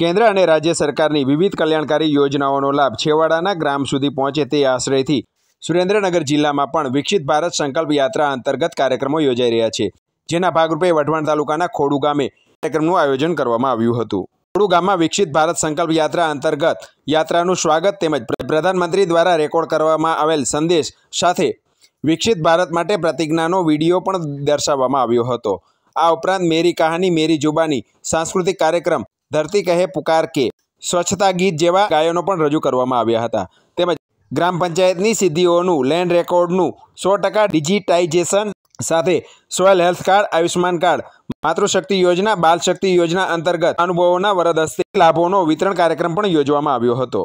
કેન્દ્ર અને રાજ્ય સરકારની વિવિધ કલ્યાણકારી યોજનાઓનો લાભ છેવાડાના ગ્રામ સુધી પહોંચે તે આશ્રયથી સુરેન્દ્રનગર જિલ્લામાં પણ વિકસિત ભારત સંકલ્પ યાત્રા અંતર્ગત કાર્યક્રમો યોજાઈ રહ્યા છે જેના ભાગરૂપે વઢવાણ તાલુકાના ખોડુ ગામે કાર્યક્રમનું આયોજન કરવામાં આવ્યું હતું ખોડુ ગામમાં વિકસિત ભારત સંકલ્પ યાત્રા અંતર્ગત યાત્રાનું સ્વાગત તેમજ પ્રધાનમંત્રી દ્વારા રેકોર્ડ કરવામાં આવેલ સંદેશ સાથે વિકસિત ભારત માટે પ્રતિજ્ઞાનો વિડીયો પણ દર્શાવવામાં આવ્યો હતો આ ઉપરાંત મેરી કહાની મેરી જુબાની સાંસ્કૃતિક કાર્યક્રમ ધરતી કહે પુકાર કે સ્વચ્છતા ગીત જેવા ગાયનો પણ રજૂ કરવામાં આવ્યા હતા તેમજ ગ્રામ પંચાયતની સિદ્ધિઓનું લેન્ડ રેકોર્ડનું સો ટકા ડિજિટાઇઝેશન સાથે soil health card Ayushman card Matrushakti Yojana Bal શક્તિ યોજના અંતર્ગત અનુભવોના વરદ હસ્તે લાભોનો વિતરણ કાર્યક્રમ પણ યોજવામાં આવ્યો હતો